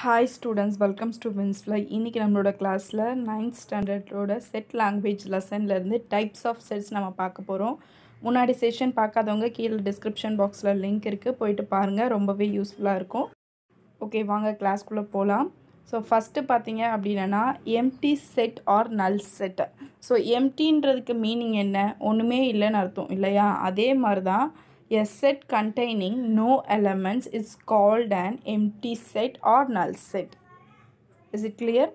Hi students welcomes to Winsfly இன்றைக்கி நம்மளோட கிளாஸில் நைன்த் ஸ்டாண்டர்டோட செட் லாங்குவேஜ் லெசன்லேருந்து டைப்ஸ் ஆஃப் செட்ஸ் நம்ம பார்க்க போகிறோம் முன்னாடி செஷன் பார்க்காதவங்க கீழே டிஸ்கிரிப்ஷன் பாக்ஸில் லிங்க் இருக்குது போயிட்டு பாருங்கள் ரொம்பவே யூஸ்ஃபுல்லாக இருக்கும் ஓகே வாங்க கிளாஸ்க்குள்ளே போகலாம் ஸோ ஃபஸ்ட்டு பார்த்தீங்க அப்படின்னா empty set or null set so எம்டின்றதுக்கு மீனிங் என்ன ஒன்றுமே இல்லைன்னு அர்த்தம் இல்லையா அதே மாதிரி தான் A set containing no elements is called an empty set or null set. Is it clear?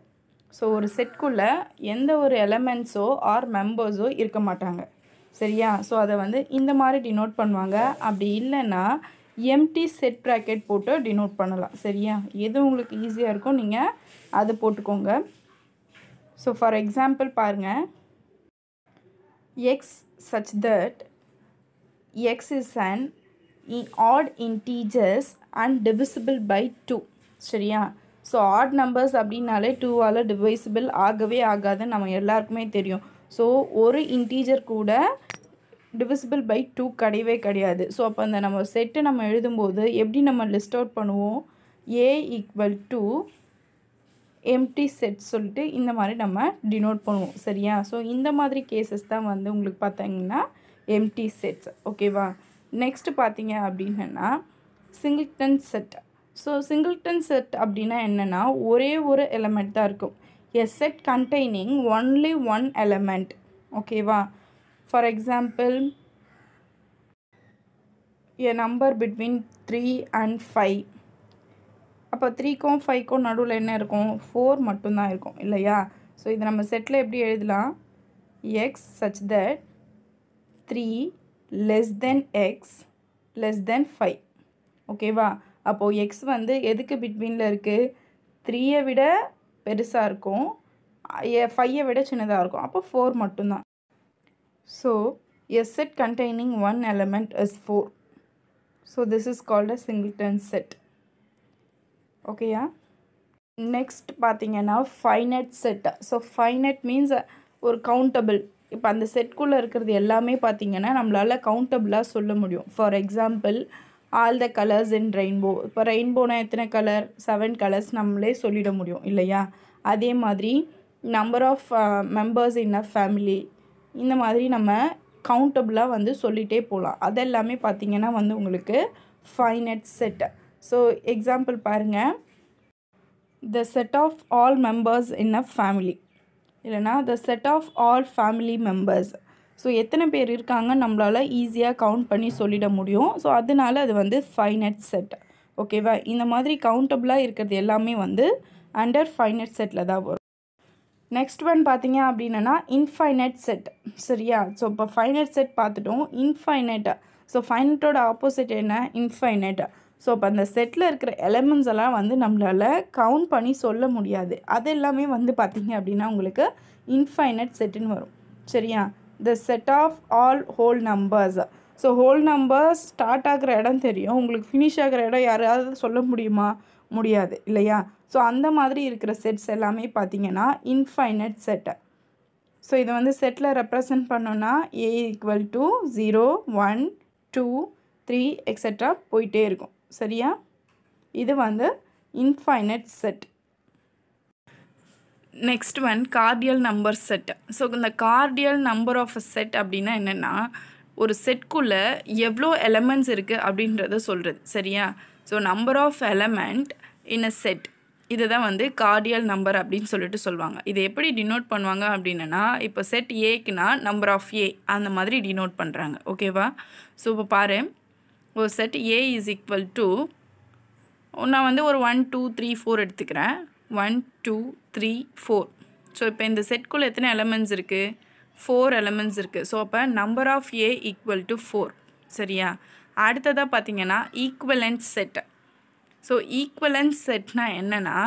So ஒரு செட்குள்ளே எந்த ஒரு எலமெண்ட்ஸோ ஆர் மெம்பர்ஸோ இருக்க மாட்டாங்க சரியா ஸோ அதை வந்து இந்த மாதிரி டினோட் பண்ணுவாங்க அப்படி இல்லைன்னா எம்டி செட் ப்ராக்கெட் போட்டு டினோட் பண்ணலாம் சரியா எது உங்களுக்கு ஈஸியாக இருக்கும் நீங்கள் அதை போட்டுக்கோங்க ஸோ ஃபார் எக்ஸாம்பிள் பாருங்கள் x such that x is an odd integers and divisible by 2 சரியா ஸோ ஆட் நம்பர்ஸ் அப்படின்னாலே டூவால் divisible ஆகவே ஆகாதுன்னு நம்ம எல்லாருக்குமே தெரியும் ஸோ ஒரு இன்டீஜர் கூட டிவிசிபிள் பை டூ கிடையவே கிடையாது ஸோ அப்போ அந்த நம்ம செட்டு நம்ம போது எப்படி நம்ம லிஸ்ட் அவுட் பண்ணுவோம் A equal to empty set சொல்லிட்டு இந்த மாதிரி நம்ம டினோட் பண்ணுவோம் சரியா ஸோ இந்த மாதிரி cases தான் வந்து உங்களுக்கு பார்த்தீங்கன்னா எம்டி செட்ஸ் ஓகேவா நெக்ஸ்ட்டு பார்த்தீங்க அப்படின்னா singleton set so singleton set அப்படின்னா என்னென்னா ஒரே ஒரு எலமெண்ட் தான் இருக்கும் a set containing only one element ஓகேவா for example a number between three and five அப்போ த்ரீக்கும் ஃபைவ்க்கும் நடுவில் என்ன இருக்கும் ஃபோர் மட்டும்தான் இருக்கும் இல்லையா ஸோ இதை நம்ம செட்டில் எப்படி எழுதலாம் x such that three less than x less than five ஓகேவா அப்போது எக்ஸ் வந்து எதுக்கு பிட்வீனில் இருக்குது த்ரீயை விட பெருசாக இருக்கும் ஃபையை விட சின்னதாக இருக்கும் அப்போ ஃபோர் மட்டும்தான் so a set containing one element is four so this is called a singleton set ஓகேயா நெக்ஸ்ட் பார்த்தீங்கன்னா finite set so finite means ஒரு கவுண்டபிள் இப்போ அந்த செட்குள்ளே இருக்கிறது எல்லாமே பார்த்திங்கன்னா நம்மளால் கவுண்டபுளாக சொல்ல முடியும் for example all the colours in rainbow இப்போ ரெயின்போனால் எத்தனை கலர் செவன் கலர்ஸ் நம்மளே சொல்லிட முடியும் இல்லையா அதே மாதிரி number of members in a family இந்த மாதிரி நம்ம கவுண்டபுளாக வந்து சொல்லிகிட்டே போகலாம் அதெல்லாமே பார்த்திங்கன்னா வந்து உங்களுக்கு ஃபைனட் செட்டு ஸோ எக்ஸாம்பிள் பாருங்கள் the set of all members in a family இல்லைனா the set of all family members so எத்தனை பேர் இருக்காங்க நம்மளால் ஈஸியாக கவுண்ட் பண்ணி சொல்லிட முடியும் ஸோ அதனால் அது வந்து ஃபைனட் செட் ஓகேவா இந்த மாதிரி கவுண்டபுளாக இருக்கிறது எல்லாமே வந்து அண்டர் ஃபைனட் செட்டில் தான் வரும் நெக்ஸ்ட் ஒன் பார்த்தீங்க அப்படின்னா இன்ஃபைனட் செட் சரியா ஸோ இப்போ ஃபைனட் செட் பார்த்துட்டோம் இன்ஃபைனைட் ஸோ ஃபைனட்டோட ஆப்போசிட் என்ன இன்ஃபைனைட் ஸோ அப்போ அந்த செட்டில் இருக்கிற எலமெண்ட்ஸ் எல்லாம் வந்து நம்மளால் கவுண்ட் பண்ணி சொல்ல முடியாது அது எல்லாமே வந்து பார்த்திங்க அப்படின்னா உங்களுக்கு இன்ஃபைனட் செட்டுன்னு வரும் சரியா the set of all whole numbers so whole numbers start ஆகிற இடம் தெரியும் உங்களுக்கு ஃபினிஷ் ஆகிற இடம் யாராவது சொல்ல முடியுமா முடியாது இல்லையா ஸோ அந்த மாதிரி இருக்கிற செட்ஸ் எல்லாமே பார்த்திங்கன்னா இன்ஃபைனட் செட்டை ஸோ இதை வந்து செட்டில் ரெப்ரசன்ட் பண்ணோன்னா A equal to zero one two three extra போயிட்டே இருக்கும் சரியா இது வந்து infinite set next one cardinal number set so இந்த cardinal number of a set அப்படின்னா என்னென்னா ஒரு செட்குள்ளே எவ்வளோ எலமெண்ட்ஸ் இருக்குது அப்படின்றத சொல்கிறது சரியா so number of element in a set இதை தான் வந்து கார்டியல் நம்பர் அப்படின்னு சொல்லிட்டு சொல்லுவாங்க இதை எப்படி டினோட் பண்ணுவாங்க அப்படின்னா இப்போ செட் ஏக்குனா நம்பர் ஆஃப் ஏ அந்த மாதிரி டினோட் பண்ணுறாங்க ஓகேவா ஸோ இப்போ பாரு ஒரு set A is equal to நான் வந்து ஒரு ஒன் டூ த்ரீ ஃபோர் எடுத்துக்கிறேன் one two three four so இப்போ இந்த செட்குள்ளே எத்தனை எலமெண்ட்ஸ் இருக்குது ஃபோர் எலமெண்ட்ஸ் இருக்குது ஸோ அப்போ number of A equal to four சரியா அடுத்ததாக பார்த்தீங்கன்னா ஈக்குவலன்ஸ் செட்டு ஸோ ஈக்குவலன்ஸ் செட்னா என்னென்னா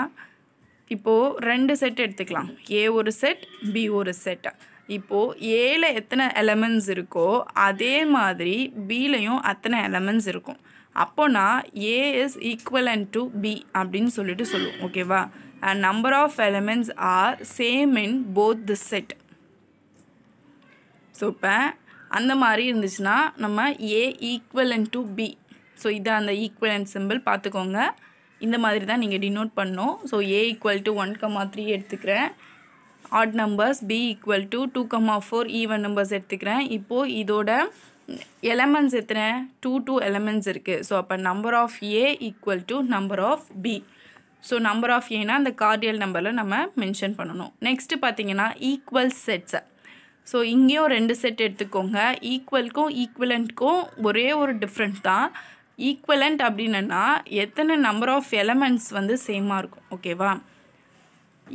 இப்போது ரெண்டு செட் எடுத்துக்கலாம் ஏ ஒரு செட் பி ஒரு செட்டு இப்போது ஏல எத்தனை எலமெண்ட்ஸ் இருக்கோ அதே மாதிரி பிலையும் அத்தனை எலமெண்ட்ஸ் இருக்கும் அப்போனா A is equivalent to B அப்படின்னு சொல்லிட்டு சொல்லுவோம் ஓகேவா and number of elements are same in both the set so இப்போ அந்த மாதிரி இருந்துச்சுன்னா நம்ம A equivalent to B so இதை அந்த ஈக்குவல் அண்ட் சிம்பிள் பார்த்துக்கோங்க இந்த மாதிரி தான் நீங்கள் டினோட் பண்ணோம் so A equal to one comma three எடுத்துக்கிறேன் odd numbers B equal to two comma four even numbers எடுத்துக்கிறேன் இப்போது இதோட எலமெண்ட்ஸ் எத்தனை டூ டூ எலமெண்ட்ஸ் இருக்குது ஸோ அப்போ number of A equal to number of B so number of ஏனா அந்த கார்டியல் நம்பரில் நம்ம மென்ஷன் பண்ணணும் நெக்ஸ்ட்டு பார்த்தீங்கன்னா ஈக்குவல் செட்ஸை ஸோ இங்கேயும் ரெண்டு செட் எடுத்துக்கோங்க ஈக்குவலுக்கும் ஈக்குவலண்ட்க்கும் ஒரே ஒரு டிஃப்ரெண்ட் தான் ஈக்குவலண்ட் அப்படின்னா எத்தனை நம்பர் ஆஃப் எலமெண்ட்ஸ் வந்து சேமாக இருக்கும் ஓகேவா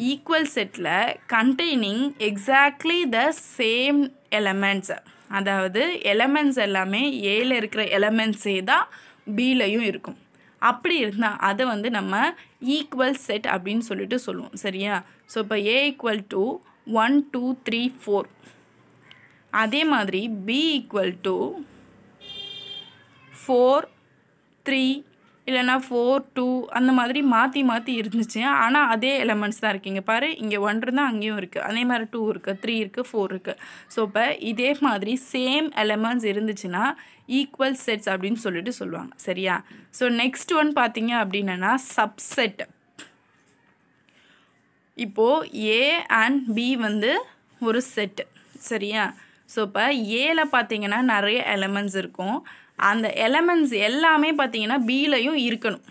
ஈக்குவல் செட்டில் containing exactly the same elements அதாவது எலமெண்ட்ஸ் எல்லாமே ஏல இருக்கிற எலமெண்ட்ஸே தான் பிலையும் இருக்கும் அப்படி இருந்தால் அதை வந்து நம்ம ஈக்குவல் செட் அப்படின்னு சொல்லிட்டு சொல்லுவோம் சரியா ஸோ இப்போ A equal to one two three four அதே மாதிரி B equal to four three இல்லைனா ஃபோர் டூ அந்த மாதிரி மாற்றி மாற்றி இருந்துச்சு ஆனால் அதே எலமெண்ட்ஸ் தான் இருக்கீங்க பாரு இங்கே ஒன் இருந்தால் அங்கேயும் இருக்குது அதே மாதிரி டூ இருக்குது த்ரீ இருக்குது ஃபோர் இருக்குது ஸோ இப்போ இதே மாதிரி சேம் எலமெண்ட்ஸ் இருந்துச்சுன்னா ஈக்குவல் செட்ஸ் அப்படின்னு சொல்லிட்டு சொல்லுவாங்க சரியா ஸோ நெக்ஸ்ட் ஒன் பார்த்தீங்க அப்படின்னா சப்செட் இப்போது ஏ அண்ட் பி வந்து ஒரு செட்டு சரியா ஸோ இப்போ ஏல பார்த்தீங்கன்னா நிறைய எலமெண்ட்ஸ் இருக்கும் அந்த எலமெண்ட்ஸ் எல்லாமே பார்த்தீங்கன்னா பீலையும் இருக்கணும்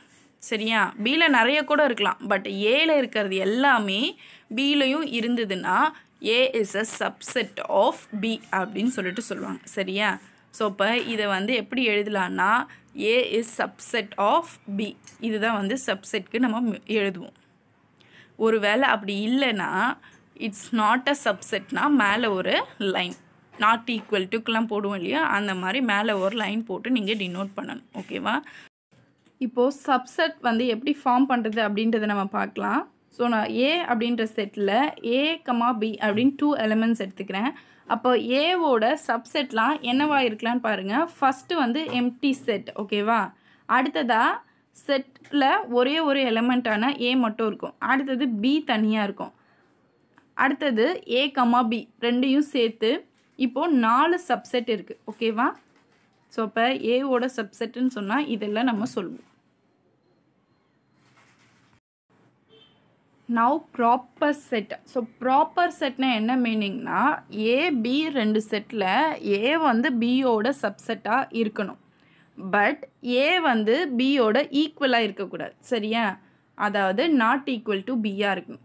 சரியா பீல நிறைய கூட இருக்கலாம் பட் ஏல இருக்கிறது எல்லாமே பீலையும் இருந்ததுன்னா A is a subset of B அப்படின்னு சொல்லிட்டு சொல்லுவாங்க சரியா ஸோ இப்போ இதை வந்து எப்படி எழுதலான்னா A is subset of B இதுதான் வந்து சப்செட்க்கு நம்ம எழுதுவோம் ஒரு வேளை அப்படி இல்லைன்னா இட்ஸ் நாட் அ சப்செட்னா மேலே ஒரு லைன் நாட் ஈக்குவல் டுக்கெலாம் போடுவோம் இல்லையா அந்த மாதிரி மேலே ஒரு லைன் போட்டு நீங்கள் டினோட் பண்ணணும் ஓகேவா இப்போது சப்செட் வந்து எப்படி ஃபார்ம் பண்ணுறது அப்படின்றத நம்ம பார்க்கலாம் ஸோ நான் ஏ அப்படின்ற செட்டில் ஏ கமா பி அப்படின்னு டூ எலிமெண்ட்ஸ் எடுத்துக்கிறேன் அப்போ ஏவோட சப்செட்லாம் என்னவா இருக்கலான்னு பாருங்கள் ஃபஸ்ட்டு வந்து எம்டி செட் ஓகேவா அடுத்ததாக செட்டில் ஒரே ஒரு எலிமெண்ட்டான ஏ மட்டும் இருக்கும் அடுத்தது பி தனியாக இருக்கும் அடுத்தது ஏ கமா பி ரெண்டையும் சேர்த்து இப்போது நாலு சப்செட் இருக்குது ஓகேவா ஸோ இப்போ ஏவோட சப்செட்டுன்னு சொன்னால் இதெல்லாம் நம்ம சொல்லுவோம் now proper set so proper செட்னா என்ன மீனிங்னா ஏ பி ரெண்டு செட்டில் ஏ வந்து பியோட சப்செட்டாக இருக்கணும் பட் ஏ வந்து பியோட ஈக்குவலாக இருக்கக்கூடாது சரியா அதாவது நாட் ஈக்குவல் டு பியாக இருக்கணும்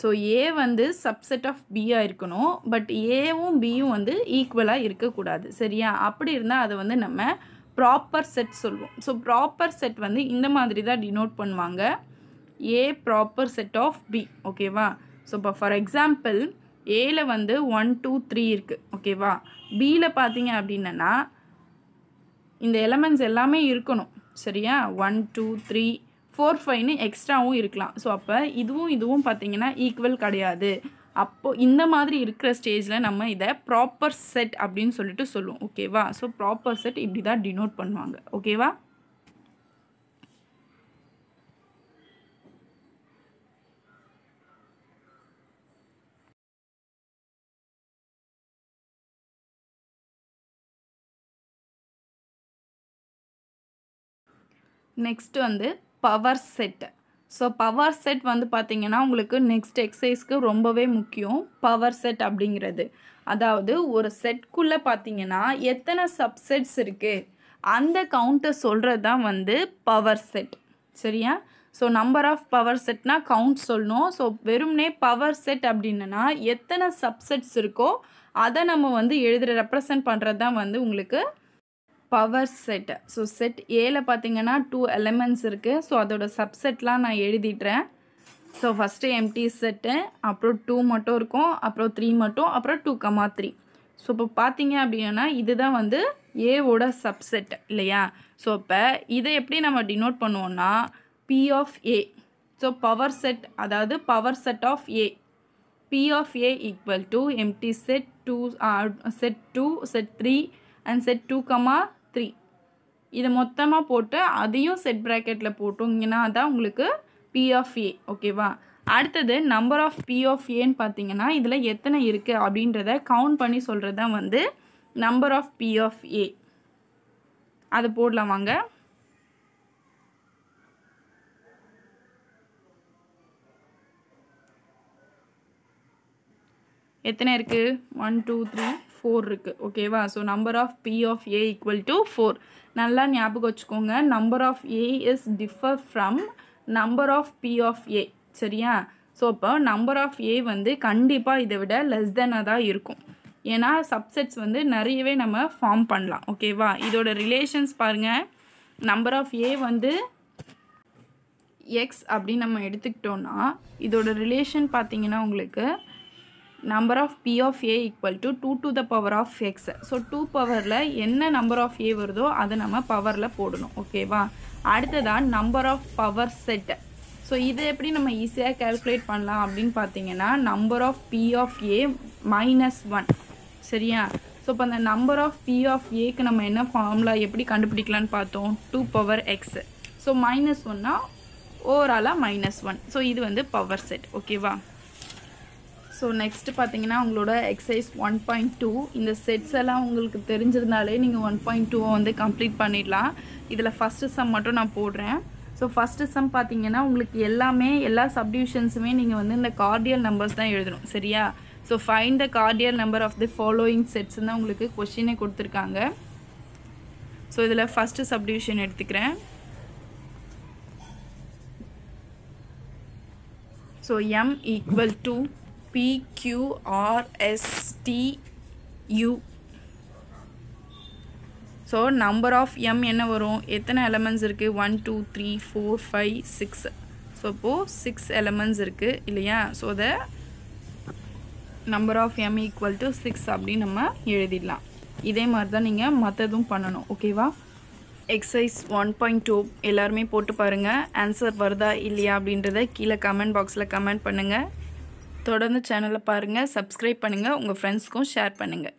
ஸோ ஏ வந்து சப்செட் ஆஃப் பியாக இருக்கணும் பட் ஏவும் பியும் வந்து ஈக்குவலாக இருக்கக்கூடாது சரியா அப்படி இருந்தால் அதை வந்து நம்ம ப்ராப்பர் செட் சொல்லுவோம் ஸோ ப்ராப்பர் செட் வந்து இந்த மாதிரி தான் டினோட் பண்ணுவாங்க A proper set of B ஓகேவா ஸோ இப்போ ஃபார் எக்ஸாம்பிள் ஏல வந்து ஒன் டூ த்ரீ இருக்குது ஓகேவா பியில் பார்த்தீங்க அப்படின்னா இந்த எலமெண்ட்ஸ் எல்லாமே இருக்கணும் சரியா ஒன் டூ த்ரீ ஃபோர் ஃபைவ்னு எக்ஸ்ட்ராவும் இருக்கலாம் ஸோ அப்போ இதுவும் இதுவும் பார்த்திங்கன்னா ஈக்குவல் கிடையாது அப்போது இந்த மாதிரி இருக்கிற ஸ்டேஜில் நம்ம இதை ப்ராப்பர் செட் அப்படின்னு சொல்லிட்டு சொல்லுவோம் ஓகேவா ஸோ ப்ராப்பர் செட் இப்படி தான் டினோட் பண்ணுவாங்க ஓகேவா நெக்ஸ்ட் வந்து power set so power set வந்து பார்த்திங்கன்னா உங்களுக்கு நெக்ஸ்ட் எக்ஸசைஸ்க்கு ரொம்பவே முக்கியம் பவர் செட் அப்படிங்கிறது அதாவது ஒரு செட்குள்ளே பார்த்தீங்கன்னா எத்தனை சப்செட்ஸ் இருக்குது அந்த கவுண்ட்டை சொல்கிறது தான் வந்து பவர் செட் சரியா ஸோ நம்பர் ஆஃப் பவர் செட்னால் கவுண்ட் சொல்லணும் ஸோ வெறும்னே பவர் செட் அப்படின்னா எத்தனை சப்செட்ஸ் இருக்கோ அதை நம்ம வந்து எழுதுகிற ரெப்ரசன்ட் பண்ணுறது தான் வந்து உங்களுக்கு பவர் செட் ஸோ செட் ஏல பார்த்தீங்கன்னா டூ எலமெண்ட்ஸ் இருக்குது ஸோ அதோட சப்செட்லாம் நான் எழுதிட்டுறேன் ஸோ ஃபஸ்ட்டு எம்டி செட்டு அப்புறம் டூ மட்டும் இருக்கும் அப்புறம் த்ரீ மட்டும் அப்புறம் டூ கமா த்ரீ ஸோ இப்போ பார்த்தீங்க அப்படின்னா இதுதான் வந்து ஏவோட சப்செட் இல்லையா ஸோ இப்போ இதை எப்படி நம்ம டினோட் பண்ணுவோம்னா P of A so power set அதாவது power set of A P of A equal to empty set two set two set three and set two comma three இதை மொத்தமாக போட்டு அதையும் செட் ப்ராக்கெட்டில் போட்டோங்கன்னா தான் உங்களுக்கு பி ஆஃப் ஏ ஓகேவா அடுத்தது நம்பர் ஆஃப் பி ஆஃப் ஏன்னு பார்த்தீங்கன்னா இதில் எத்தனை இருக்குது அப்படின்றத கவுண்ட் பண்ணி சொல்கிறது தான் வந்து number of P of A அதை போடலாம் வாங்க எத்தனை இருக்குது ஒன் டூ த்ரீ ஃபோர் இருக்குது ஓகேவா so number of P of A equal to four நல்லா ஞாபகம் வச்சுக்கோங்க number of A is differ from number of P of A சரியா ஸோ அப்போ நம்பர் ஆஃப் ஏ வந்து கண்டிப்பாக இதை விட லெஸ் தெனாக தான் இருக்கும் ஏன்னா சப்செட்ஸ் வந்து நிறையவே நம்ம ஃபார்ம் பண்ணலாம் ஓகேவா இதோட ரிலேஷன்ஸ் பாருங்கள் நம்பர் ஆஃப் ஏ வந்து எக்ஸ் அப்படின்னு நம்ம எடுத்துக்கிட்டோன்னா இதோட ரிலேஷன் பார்த்தீங்கன்னா உங்களுக்கு number of P of A equal to two to the power of x so two பவரில் என்ன நம்பர் ஆஃப் ஏ வருதோ அதை நம்ம பவரில் போடணும் ஓகேவா அடுத்ததான் number of power set. So இது எப்படி நம்ம ஈஸியாக கேல்குலேட் பண்ணலாம் அப்படின்னு பார்த்தீங்கன்னா number of P of A minus one சரியா ஸோ இப்போ அந்த நம்பர் ஆஃப் பி ஆஃப் ஏக்கு நம்ம என்ன formula எப்படி கண்டுபிடிக்கலான்னு பார்த்தோம் two power x so minus ஒன்னா ஓவராலாக மைனஸ் ஒன் ஸோ இது வந்து பவர் செட் ஓகேவா ஸோ நெக்ஸ்ட் பார்த்தீங்கன்னா உங்களோட எக்ஸசைஸ் ஒன் பாயிண்ட் டூ இந்த செட்ஸ் எல்லாம் உங்களுக்கு தெரிஞ்சிருந்தாலே நீங்கள் ஒன் பாயிண்ட் டூவை வந்து கம்ப்ளீட் பண்ணிடலாம் இதில் ஃபஸ்ட்டு சம் மட்டும் நான் போடுறேன் ஸோ ஃபஸ்ட்டு சம் பார்த்தீங்கன்னா உங்களுக்கு எல்லாமே எல்லா சப்டிவிஷன்ஸுமே நீங்கள் வந்து இந்த கார்டியல் நம்பர்ஸ் தான் எழுதணும் சரியா so find the cardinal number of the following sets தான் உங்களுக்கு கொஷினே கொடுத்துருக்காங்க ஸோ இதில் ஃபஸ்ட்டு சப்டிவிஷன் எடுத்துக்கிறேன் so M equal to P Q R S T U so number of M என்ன வரும் எத்தனை எலமெண்ட்ஸ் இருக்குது one two three four five six so இப்போது சிக்ஸ் எலமெண்ட்ஸ் இருக்குது இல்லையா so the number of M equal to six அப்படின்னு நம்ம எழுதிடலாம் இதே மாதிரி தான் நீங்கள் மற்றதும் பண்ணணும் ஓகேவா எக்ஸசைஸ் ஒன் பாயிண்ட் டூ எல்லாருமே போட்டு பாருங்கள் ஆன்சர் வருதா இல்லையா அப்படின்றத கீழே கமெண்ட் பாக்ஸில் கமெண்ட் பண்ணுங்கள் தொடர்ந்து சேனலை பாருங்கள் சப்ஸ்கிரைப் பண்ணுங்கள் உங்கள் ஃப்ரெண்ட்ஸ்க்கும் ஷேர் பண்ணுங்கள்